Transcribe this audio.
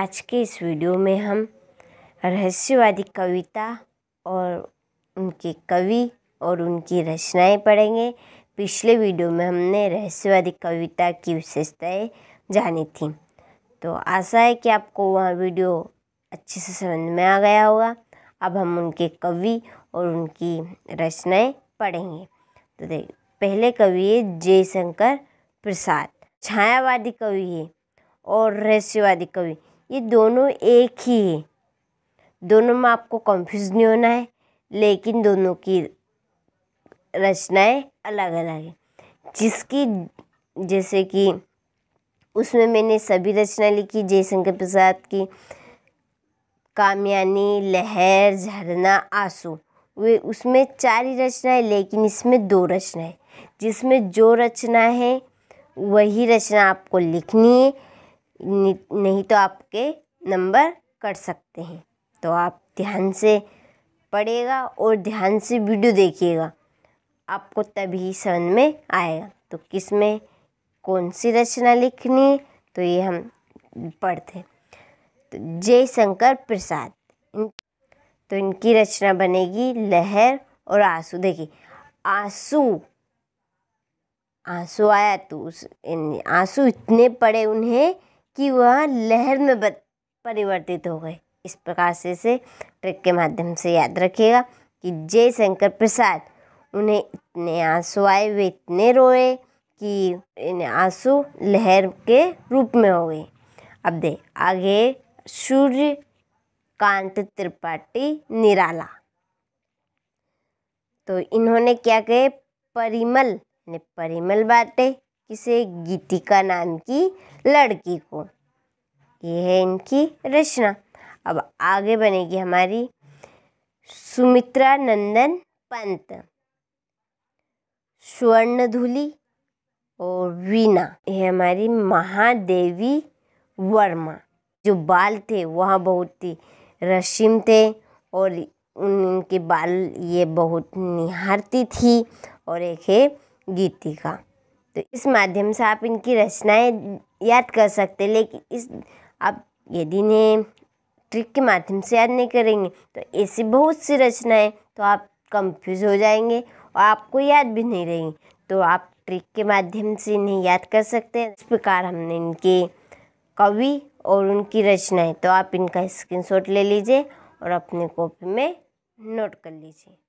आज के इस वीडियो में हम रहस्यवादी कविता और उनके कवि और उनकी रचनाएं पढ़ेंगे पिछले वीडियो में हमने रहस्यवादी कविता की विशेषताएं जानी थी तो आशा है कि आपको वह वीडियो अच्छे से समझ में आ गया होगा अब हम उनके कवि और उनकी रचनाएं पढ़ेंगे तो देख पहले कवि है जयशंकर प्रसाद छायावादी कवि है और रहस्यवादी कवि ये दोनों एक ही है दोनों में आपको कंफ्यूज नहीं होना है लेकिन दोनों की रचनाएं अलग अलग हैं जिसकी जैसे कि उसमें मैंने सभी रचना लिखी जयशंकर प्रसाद की कामयानी लहर झरना आंसू वे उसमें चार ही रचना है लेकिन इसमें दो रचना है जिसमें जो रचना है वही रचना आपको लिखनी है नहीं तो आपके नंबर कट सकते हैं तो आप ध्यान से पढ़ेगा और ध्यान से वीडियो देखिएगा आपको तभी समझ में आएगा तो किस में कौन सी रचना लिखनी है तो ये हम पढ़ते तो जय शंकर प्रसाद इन, तो इनकी रचना बनेगी लहर और आंसू देखिए आंसू आंसू आया तो उस आंसू इतने पड़े उन्हें कि वह लहर में परिवर्तित हो गए इस प्रकार से इसे ट्रिक के माध्यम से याद रखिएगा कि जयशंकर प्रसाद उन्हें इतने आंसू आए वे इतने रोए कि इन आंसू लहर के रूप में हो गए अब दे आगे सूर्य कांत त्रिपाठी निराला तो इन्होंने क्या कहे परिमल ने परिमल बाटे किसे गीतिका नाम की लड़की को ये है इनकी रचना अब आगे बनेगी हमारी सुमित्रा नंदन पंत स्वर्ण धूली और वीणा ये हमारी महादेवी वर्मा जो बाल थे वह बहुत ही रश्म थे और उनके बाल ये बहुत निहारती थी और एक है गीतिका तो इस माध्यम से आप इनकी रचनाएं याद कर सकते लेकिन इस आप यदि इन्हें ट्रिक के माध्यम से याद नहीं करेंगे तो ऐसी बहुत सी रचनाएं तो आप कंफ्यूज हो जाएंगे और आपको याद भी नहीं रहेंगी तो आप ट्रिक के माध्यम से इन्हें याद कर सकते हैं इस प्रकार हमने इनके कवि और उनकी रचनाएं तो आप इनका स्क्रीनशॉट ले लीजिए और अपने कॉपी में नोट कर लीजिए